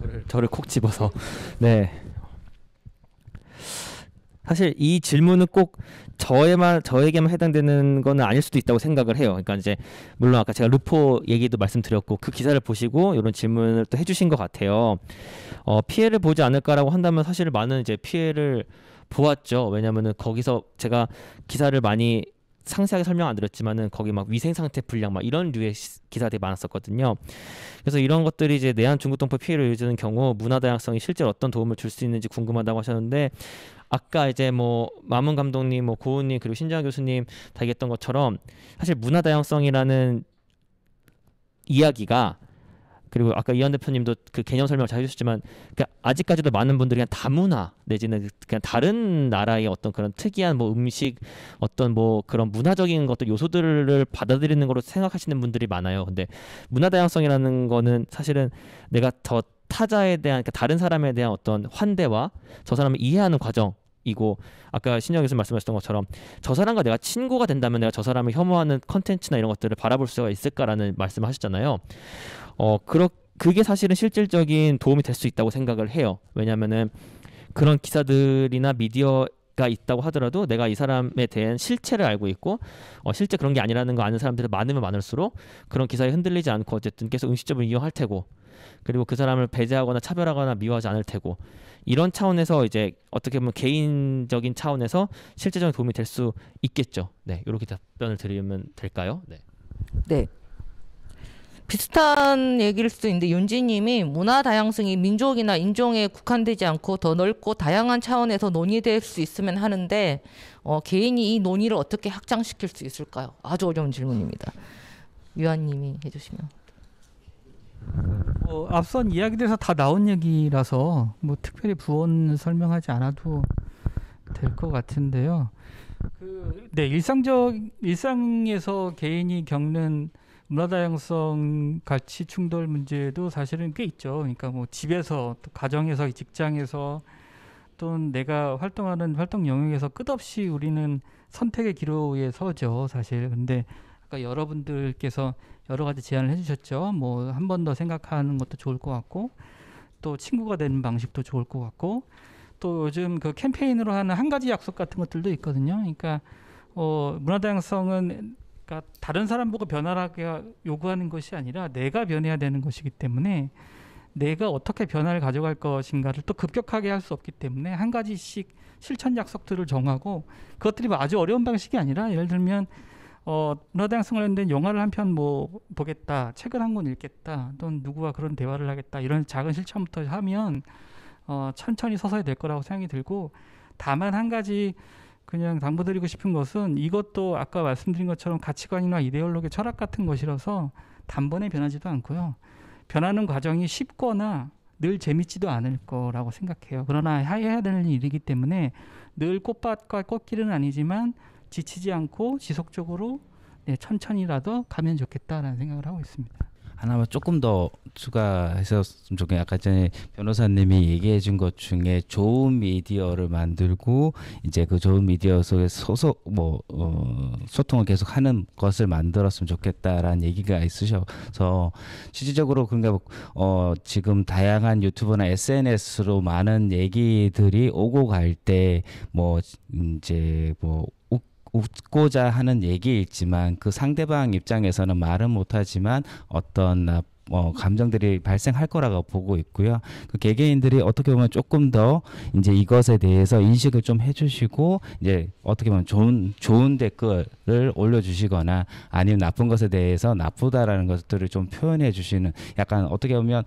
저를, 저를 콕 집어서 네 사실 이 질문은 꼭 저에만 저에게만 해당되는 거는 아닐 수도 있다고 생각을 해요. 그러니까 이제 물론 아까 제가 루포 얘기도 말씀드렸고 그 기사를 보시고 이런 질문을 또 해주신 것 같아요. 어, 피해를 보지 않을까라고 한다면 사실 많은 이제 피해를 보았죠. 왜냐면은 거기서 제가 기사를 많이 상세하게 설명 안 드렸지만은 거기 막 위생 상태 불량 막 이런 류의 기사들이 많았었거든요. 그래서 이런 것들이 이제 내한 중국동포 피해를 유지하는 경우 문화 다양성이 실제로 어떤 도움을 줄 수 있는지 궁금하다고 하셨는데 아까 이제 뭐 마문 감독님, 뭐 고은님 그리고 신장 교수님 다 얘기했던 것처럼 사실 문화 다양성이라는 이야기가 그리고 아까 이현 대표님도 그 개념 설명을 잘 해주셨지만 그러니까 아직까지도 많은 분들이 그냥 다문화 내지는 그냥 다른 나라의 어떤 그런 특이한 뭐 음식 어떤 뭐 그런 문화적인 것들 요소들을 받아들이는 걸로 생각하시는 분들이 많아요. 근데 문화 다양성이라는 거는 사실은 내가 더 타자에 대한 그러니까 다른 사람에 대한 어떤 환대와 저 사람을 이해하는 과정 이고 아까 신영 교수 님 말씀하셨던 것처럼 저 사람과 내가 친구가 된다면 내가 저 사람을 혐오하는 컨텐츠나 이런 것들을 바라볼 수가 있을까라는 말씀하셨잖아요. 을어 그렇 그게 사실은 실질적인 도움이 될 수 있다고 생각을 해요. 왜냐면은 그런 기사들이나 미디어 가 있다고 하더라도 내가 이 사람에 대한 실체를 알고 있고 어, 실제 그런 게 아니라는 거 아는 사람들이 많으면 많을수록 그런 기사에 흔들리지 않고 어쨌든 계속 음식점을 이용할 테고 그리고 그 사람을 배제하거나 차별하거나 미워하지 않을 테고 이런 차원에서 이제 어떻게 보면 개인적인 차원에서 실제적인 도움이 될 수 있겠죠. 네, 이렇게 답변을 드리면 될까요? 네. 네. 비슷한 얘기일 수도 있는데 윤지님이 문화 다양성이 민족이나 인종에 국한되지 않고 더 넓고 다양한 차원에서 논의될 수 있으면 하는데 어, 개인이 이 논의를 어떻게 확장시킬 수 있을까요? 아주 어려운 질문입니다. 유한님이 해주시면. 뭐 앞선 이야기들에서 다 나온 얘기라서 뭐 특별히 부언 설명하지 않아도 될 것 같은데요. 그, 네, 일상적 일상에서 개인이 겪는 문화 다양성 가치 충돌 문제도 사실은 꽤 있죠. 그러니까 뭐 집에서 또 가정에서 직장에서 또는 내가 활동하는 활동 영역에서 끝없이 우리는 선택의 기로에 서죠. 사실. 근데 아까 여러분들께서 여러 가지 제안을 해주셨죠. 뭐 한 번 더 생각하는 것도 좋을 것 같고 또 친구가 되는 방식도 좋을 것 같고 또 요즘 그 캠페인으로 하는 한 가지 약속 같은 것들도 있거든요. 그러니까 어, 문화 다양성은 그러니까 다른 사람 보고 변화하게 요구하는 것이 아니라 내가 변해야 되는 것이기 때문에 내가 어떻게 변화를 가져갈 것인가를 또 급격하게 할 수 없기 때문에 한 가지씩 실천 약속들을 정하고 그것들이 뭐 아주 어려운 방식이 아니라 예를 들면 어, 러화대항성을 했는데 영화를 한 편 뭐 보겠다, 책을 한 권 읽겠다, 또는 누구와 그런 대화를 하겠다 이런 작은 실천부터 하면 어, 천천히 서서히 될 거라고 생각이 들고 다만 한 가지 그냥 당부드리고 싶은 것은 이것도 아까 말씀드린 것처럼 가치관이나 이데올로기 철학 같은 것이라서 단번에 변하지도 않고요. 변하는 과정이 쉽거나 늘 재밌지도 않을 거라고 생각해요. 그러나 해야 되는 일이기 때문에 늘 꽃밭과 꽃길은 아니지만 지치지 않고 지속적으로 네, 천천히라도 가면 좋겠다라는 생각을 하고 있습니다. 하나만 뭐 조금 더 추가해서 조금 아까 전에 변호사님이 얘기해 준 것 중에 좋은 미디어를 만들고 이제 그 좋은 미디어 속에 소속 뭐 어, 소통을 계속 하는 것을 만들었으면 좋겠다라는 얘기가 있으셔서 실질적으로 그러니까 어 지금 다양한 유튜브나 SNS로 많은 얘기들이 오고 갈 때 뭐 이제 뭐 웃고자 하는 얘기이지만 그 상대방 입장에서는 말은 못하지만 어떤 어, 뭐 감정들이 발생할 거라고 보고 있고요. 그 개개인들이 어떻게 보면 조금 더 이제 이것에 대해서 인식을 좀 해주시고 이제 어떻게 보면 좋은 좋은 댓글을 올려주시거나 아니면 나쁜 것에 대해서 나쁘다라는 것들을 좀 표현해 주시는 약간 어떻게 보면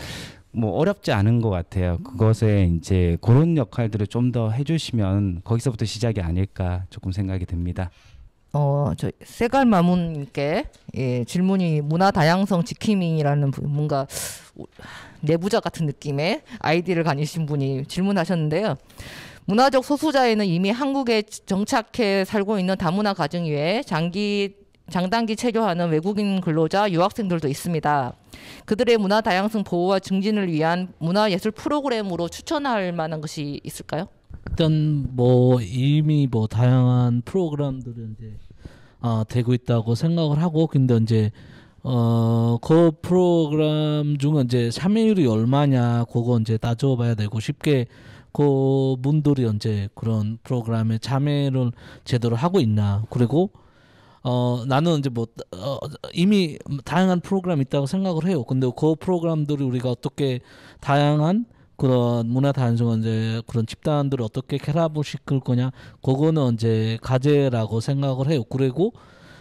뭐 어렵지 않은 것 같아요. 그것에 이제 그런 역할들을 좀 더 해주시면 거기서부터 시작이 아닐까 조금 생각이 듭니다. 어, 저 세갈 마문께 예, 질문이 문화 다양성 지킴이라는 뭔가 내부자 같은 느낌의 아이디를 가니신 분이 질문하셨는데요. 문화적 소수자에는 이미 한국에 정착해 살고 있는 다문화 가정 외에 장기 장단기 체류하는 외국인 근로자 유학생들도 있습니다. 그들의 문화 다양성 보호와 증진을 위한 문화예술 프로그램으로 추천할 만한 것이 있을까요? 일단 뭐 이미 뭐 다양한 프로그램들은 이제 아, 되고 있다고 생각을 하고 근데 이제 어, 그 프로그램 중에 이제 참여율이 얼마냐, 그거 이제 따져봐야 되고, 쉽게 그 분들이 이제 그런 프로그램에 참여를 제대로 하고 있나, 그리고 어 나는 이제 뭐 어, 이미 다양한 프로그램 있다고 생각을 해요. 근데 그 프로그램들이 우리가 어떻게 다양한 그런 문화 단속 이제 그런 집단들을 어떻게 결합을 시킬 거냐 그거는 이제 과제라고 생각을 해요. 그리고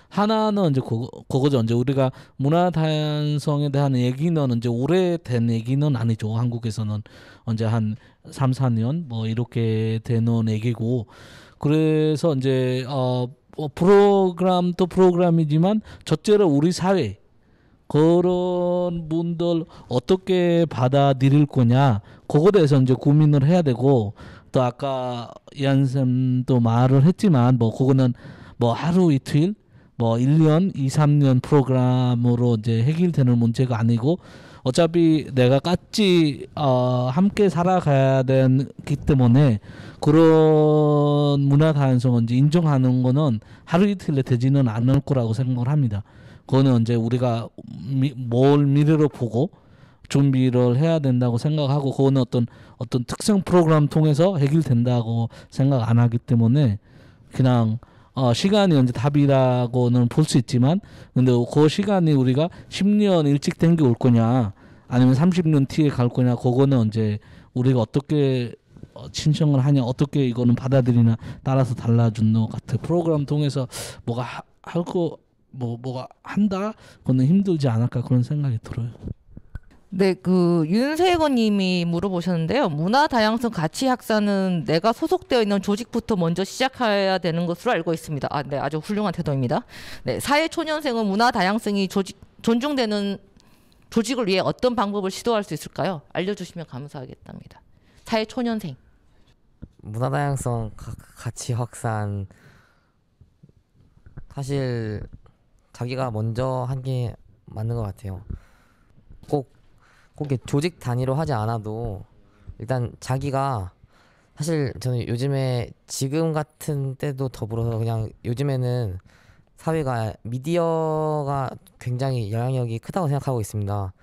하나는 이제 그거, 그거죠. 이제 우리가 문화 다양성에 대한 얘기는 이제 오래된 얘기는 아니죠. 한국에서는 언제 한 3, 4년 뭐 이렇게 되는 얘기고 그래서 이제 어뭐 프로그램도 프로그램이지만 첫째로 우리 사회 그런 분들 어떻게 받아들일 거냐 그거에 대해서 이제 고민을 해야 되고 또 아까 이한 쌤도 말을 했지만 뭐 그거는 뭐 하루 이틀 뭐 1년, 2, 3년 프로그램으로 이제 해결되는 문제가 아니고 어차피 내가 같이 어, 함께 살아가야 되기 때문에 그런 문화 다양성을 이제 인정하는 거는 하루 이틀에 되지는 않을 거라고 생각을 합니다. 그거는 이제 우리가 미, 뭘 미래로 보고 준비를 해야 된다고 생각하고 그거는 어떤 어떤 특성 프로그램 통해서 해결된다고 생각 안 하기 때문에 그냥 어, 시간이 언제 답이라고는 볼 수 있지만 근데 그 시간이 우리가 10년 일찍 땡겨 올 거냐 아니면 30년 뒤에 갈 거냐 그거는 언제 우리가 어떻게 어, 신청을 하냐 어떻게 이거는 받아들이나 따라서 달라준 것 같아 프로그램 통해서 뭐가 할 거 뭐 뭐가 한다 그거는 힘들지 않을까 그런 생각이 들어요. 네, 그 윤세건님이 물어보셨는데요. 문화 다양성 가치 학사는 내가 소속되어 있는 조직부터 먼저 시작해야 되는 것으로 알고 있습니다. 아, 네, 아주 훌륭한 태도입니다. 네, 사회 초년생은 문화 다양성이 조직, 존중되는 조직을 위해 어떤 방법을 시도할 수 있을까요? 알려주시면 감사하겠답니다. 사회 초년생. 문화 다양성 가, 가치 확산 사실 자기가 먼저 한 게 맞는 것 같아요. 꼭 꼭렇게 조직 단위로 하지 않아도 일단 자기가 사실 저는 요즘에 지금 같은 때도 더불어서 그냥 요즘에는 사회가 미디어가 굉장히 영향력이 크다고 생각하고 있습니다.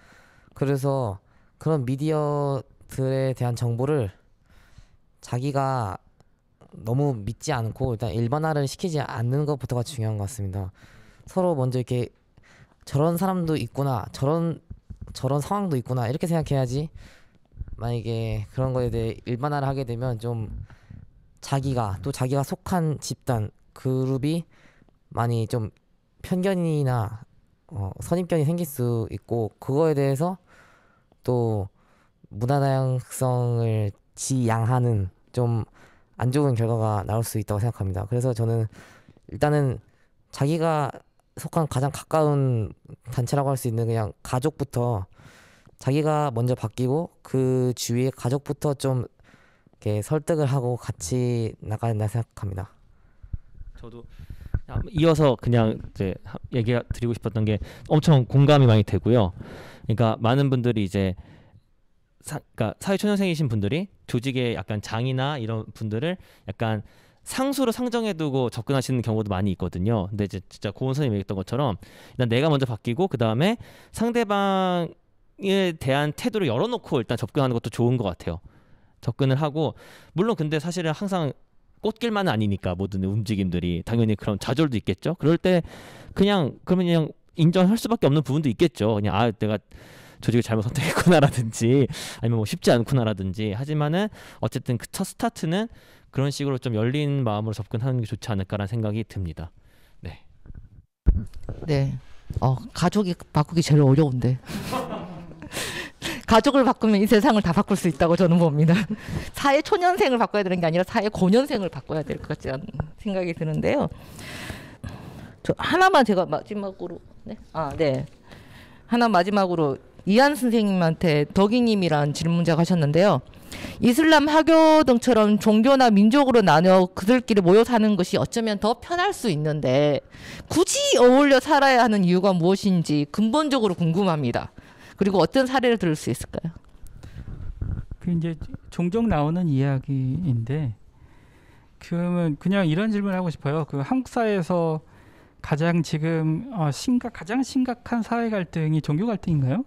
그래서 그런 미디어들에 대한 정보를 자기가 너무 믿지 않고 일단 일반화를 시키지 않는 것부터가 중요한 것 같습니다. 서로 먼저 이렇게 저런 사람도 있구나, 저런 저런 상황도 있구나 이렇게 생각해야지 만약에 그런 거에 대해 일반화를 하게 되면 좀 자기가 또 자기가 속한 집단 그 그룹이 많이 좀 편견이나 어, 선입견이 생길 수 있고 그거에 대해서 또 문화 다양성을 지양하는 좀 안 좋은 결과가 나올 수 있다고 생각합니다. 그래서 저는 일단은 자기가 속한 가장 가까운 단체라고 할 수 있는 그냥 가족부터 자기가 먼저 바뀌고 그 주위의 가족부터 좀 이렇게 설득을 하고 같이 나가야 된다 생각합니다. 저도 아, 이어서 그냥 이제 얘기 드리고 싶었던 게 엄청 공감이 많이 되고요. 그러니까 많은 분들이 이제 사, 그러니까 사회초년생이신 분들이 조직의 약간 장이나 이런 분들을 약간 상수로 상정해두고 접근하시는 경우도 많이 있거든요. 근데 이제 진짜 고은 선생님이 얘기했던 것처럼 일단 내가 먼저 바뀌고 그 다음에 상대방에 대한 태도를 열어놓고 일단 접근하는 것도 좋은 것 같아요. 접근을 하고 물론 근데 사실은 항상 꽃길만 은 아니니까 모든 움직임들이 당연히 그런 좌절도 있겠죠. 그럴 때 그냥 그러면 그냥 인정할 수밖에 없는 부분도 있겠죠. 그냥 아 내가 조직을 잘못 선택했구나라든지 아니면 뭐 쉽지 않구나라든지 하지만은 어쨌든 그 첫 스타트는 그런 식으로 좀 열린 마음으로 접근하는 게 좋지 않을까라는 생각이 듭니다. 네. 네. 어, 가족이 바꾸기 제일 어려운데. <laughs> 가족을 바꾸면 이 세상을 다 바꿀 수 있다고 저는 봅니다. <laughs> 사회 초년생을 바꿔야 되는 게 아니라 사회 고년생을 바꿔야 될 것 같지 않 생각이 드는데요. 저 하나만 제가 마지막으로 네. 아, 네. 하나 마지막으로 이한 선생님한테 덕이님이란 질문자가 하셨는데요. 이슬람 학교 등처럼 종교나 민족으로 나뉘어 그들끼리 모여 사는 것이 어쩌면 더 편할 수 있는데 굳이 어울려 살아야 하는 이유가 무엇인지 근본적으로 궁금합니다. 그리고 어떤 사례를 들을 수 있을까요? 그 이제 종종 나오는 이야기인데 그러면 그냥 이런 질문을 하고 싶어요. 그 한국 사회에서 가장 지금 어, 심각 가장 심각한 사회 갈등이 종교 갈등인가요?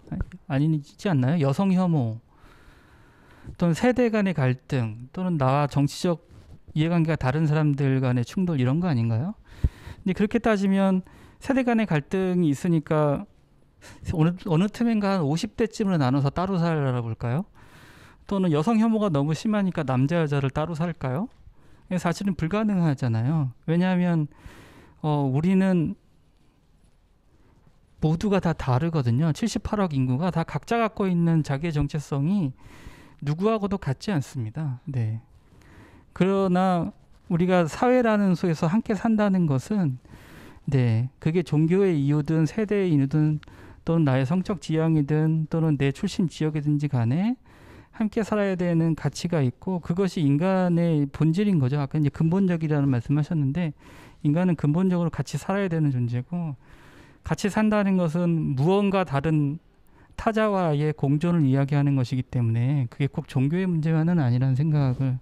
아니지 않나요? 여성 혐오 또는 세대 간의 갈등 또는 나와 정치적 이해관계가 다른 사람들 간의 충돌 이런 거 아닌가요? 근데 그렇게 따지면 세대 간의 갈등이 있으니까 어느, 어느 틈인가 한 50대쯤으로 나눠서 따로 살아볼까요? 또는 여성 혐오가 너무 심하니까 남자 여자를 따로 살까요? 사실은 불가능하잖아요. 왜냐하면 어, 우리는 모두가 다 다르거든요. 78억 인구가 다 각자 갖고 있는 자기의 정체성이 누구하고도 같지 않습니다. 네. 그러나 우리가 사회라는 속에서 함께 산다는 것은 네, 그게 종교의 이유든 세대의 이유든 또는 나의 성적 지향이든 또는 내 출신 지역이든지 간에 함께 살아야 되는 가치가 있고 그것이 인간의 본질인 거죠. 아까 이제 근본적이라는 말씀하셨는데 인간은 근본적으로 같이 살아야 되는 존재고 같이 산다는 것은 무언가 다른 타자와의 공존을 이야기하는 것이기 때문에 그게 꼭 종교의 문제만은 아니라는 생각을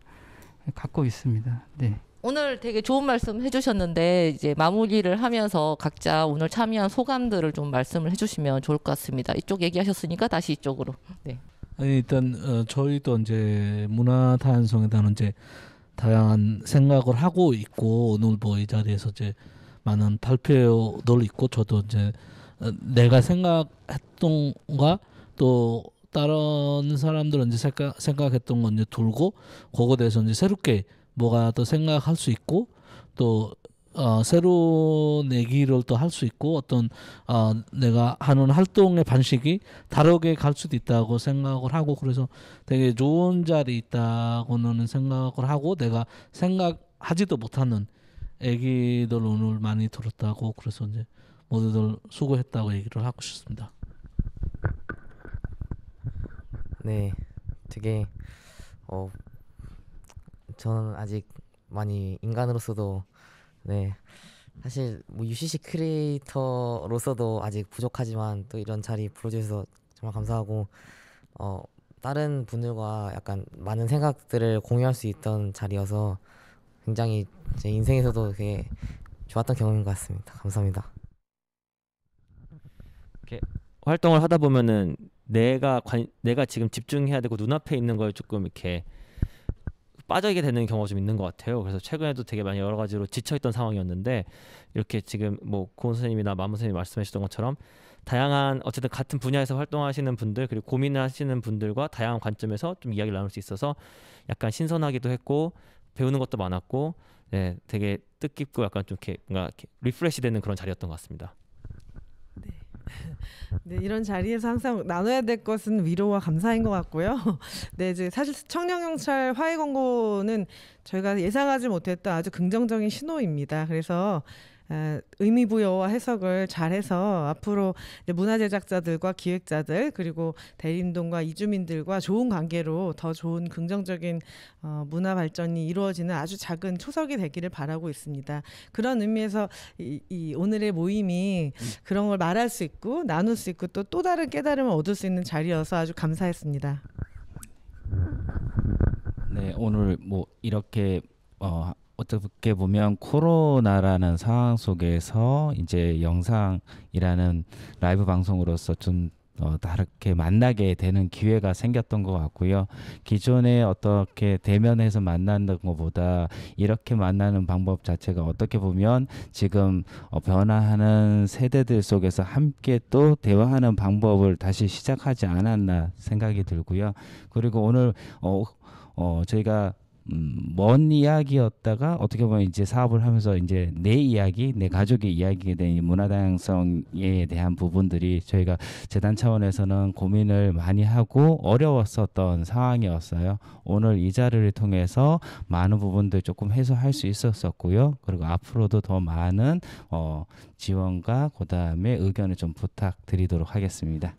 갖고 있습니다. 네. 오늘 되게 좋은 말씀 해주셨는데 이제 마무리를 하면서 각자 오늘 참여한 소감들을 좀 말씀을 해주시면 좋을 것 같습니다. 이쪽 얘기하셨으니까 다시 이쪽으로. 네. 아니 일단 어, 저희도 이제 문화 다양성에 대한 이제 다양한 생각을 하고 있고 오늘 뭐이 자리에서 이제 많은 발표도 있고 저도 이제 내가 생각했던 거또 다른 사람들은 이제 생각, 생각했던 건 이제 돌고 그거에 대해서 이제 새롭게 뭐가 또 생각할 수 있고 또 어, 새로운 얘기를 또 할 수 있고 어떤 어, 내가 하는 활동의 방식이 다르게 갈 수도 있다고 생각을 하고 그래서 되게 좋은 자리 있다고는 생각을 하고 내가 생각하지도 못하는 얘기들 오늘 많이 들었다고 그래서 이제 모두들 수고했다고 얘기를 하고 싶습니다. 네, 되게 어 저는 아직 많이 인간으로서도 네 사실 뭐 UCC 크리에이터로서도 아직 부족하지만 또 이런 자리 불러주셔서 정말 감사하고 어 다른 분들과 약간 많은 생각들을 공유할 수 있던 자리여서 굉장히 제 인생에서도 되게 좋았던 경험인 것 같습니다. 감사합니다. 이렇게 활동을 하다 보면은 내가 관, 내가 지금 집중해야 되고 눈앞에 있는 걸 조금 이렇게 빠져게 되는 경우가 좀 있는 것 같아요. 그래서 최근에도 되게 많이 여러 가지로 지쳐있던 상황이었는데 이렇게 지금 뭐 고은 선생님이나 마무 선생님 말씀해주셨던 것처럼 다양한 어쨌든 같은 분야에서 활동하시는 분들 그리고 고민 하시는 분들과 다양한 관점에서 좀 이야기를 나눌 수 있어서 약간 신선하기도 했고 배우는 것도 많았고 네, 되게 뜻깊고 약간 좀 이렇게 뭔가 이렇게 리프레시 되는 그런 자리였던 것 같습니다. <laughs> 네, 이런 자리에서 항상 나눠야 될 것은 위로와 감사인 것 같고요. <laughs> 네, 이제 사실 청년경찰 화해 권고는 저희가 예상하지 못했던 아주 긍정적인 신호입니다. 그래서 의미 부여와 해석을 잘해서 앞으로 문화 제작자들과 기획자들 그리고 대림동과 이주민들과 좋은 관계로 더 좋은 긍정적인 어, 문화 발전이 이루어지는 아주 작은 초석이 되기를 바라고 있습니다. 그런 의미에서 이, 이 오늘의 모임이 그런 걸 말할 수 있고 나눌 수 있고 또 또 다른 깨달음을 얻을 수 있는 자리여서 아주 감사했습니다. 네 오늘 뭐 이렇게 어, 어떻게 보면 코로나라는 상황 속에서 이제 영상이라는 라이브 방송으로서 좀 어, 다르게 만나게 되는 기회가 생겼던 것 같고요. 기존에 어떻게 대면해서 만나는 것보다 이렇게 만나는 방법 자체가 어떻게 보면 지금 어, 변화하는 세대들 속에서 함께 또 대화하는 방법을 다시 시작하지 않았나 생각이 들고요. 그리고 오늘 어, 어, 저희가 음, 먼 이야기였다가 어떻게 보면 이제 사업을 하면서 이제 내 이야기, 내 가족의 이야기에 대한 문화 다양성에 대한 부분들이 저희가 재단 차원에서는 고민을 많이 하고 어려웠었던 상황이었어요. 오늘 이 자리를 통해서 많은 부분들 조금 해소할 수 있었었고요. 그리고 앞으로도 더 많은 어, 지원과 그다음에 의견을 좀 부탁드리도록 하겠습니다.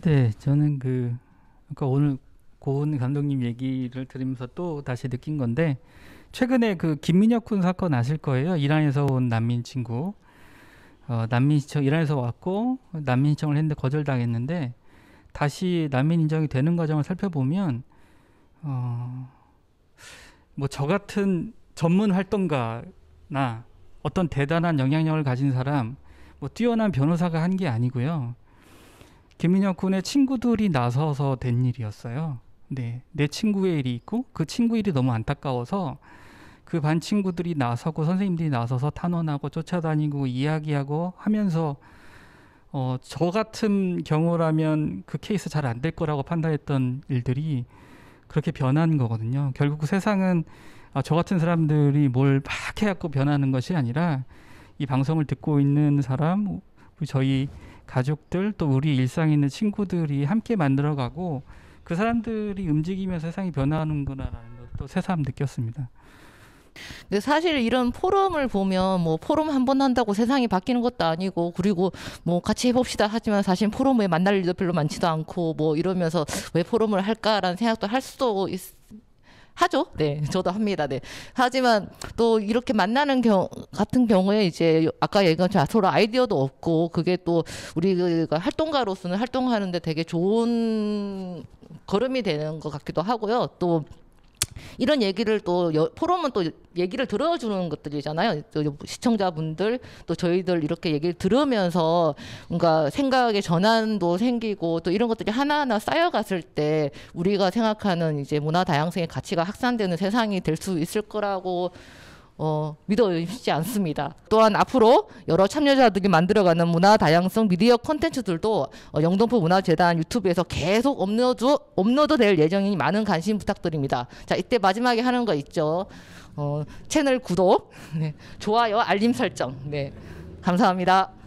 네, 저는 그 아까 오늘 고은 감독님 얘기를 들으면서 또 다시 느낀 건데 최근에 그 김민혁 군 사건 아실 거예요. 이란에서 온 난민 친구. 어, 난민 신청 이란에서 왔고 난민 신청을 했는데 거절당했는데 다시 난민 인정이 되는 과정을 살펴보면 어, 뭐저 같은 전문 활동가나 어떤 대단한 영향력을 가진 사람, 뭐 뛰어난 변호사가 한 게 아니고요. 김민혁 군의 친구들이 나서서 된 일이었어요. 네, 내 친구의 일이 있고 그 친구 일이 너무 안타까워서 그 반 친구들이 나서고 선생님들이 나서서 탄원하고 쫓아다니고 이야기하고 하면서 어, 저 같은 경우라면 그 케이스 잘 안 될 거라고 판단했던 일들이 그렇게 변한 거거든요. 결국 그 세상은 아, 저 같은 사람들이 뭘 막 해갖고 변하는 것이 아니라 이 방송을 듣고 있는 사람, 저희 가족들 또 우리 일상에 있는 친구들이 함께 만들어가고 그 사람들이 움직이면서 세상이 변화하는구나라는 것도 새삼 느꼈습니다. 근데 사실 이런 포럼을 보면 뭐 포럼 한 번 한다고 세상이 바뀌는 것도 아니고 그리고 뭐 같이 해봅시다 하지만 사실 포럼에 만날 일도 별로 많지도 않고 뭐 이러면서 왜 포럼을 할까라는 생각도 할 수도 있, 하죠. 네, 저도 합니다. 네. 하지만 또 이렇게 만나는 경우 같은 경우에 이제 아까 얘기한 처럼 서로 아이디어도 없고 그게 또 우리가 활동가로서는 활동하는데 되게 좋은 걸음이 되는 것 같기도 하고요. 또 이런 얘기를 또 여, 포럼은 또 얘기를 들어주는 것들이잖아요. 또 시청자분들 또 저희들 이렇게 얘기를 들으면서 뭔가 생각의 전환도 생기고 또 이런 것들이 하나하나 쌓여갔을 때 우리가 생각하는 이제 문화 다양성의 가치가 확산되는 세상이 될 수 있을 거라고 어, 믿어지지 않습니다. 또한 앞으로 여러 참여자들이 만들어가는 문화 다양성 미디어 콘텐츠들도 어, 영등포 문화재단 유튜브에서 계속 업로드 업로드될 예정이니 많은 관심 부탁드립니다. 자 이때 마지막에 하는 거 있죠. 어, 채널 구독, 네, 좋아요, 알림 설정. 네, 감사합니다.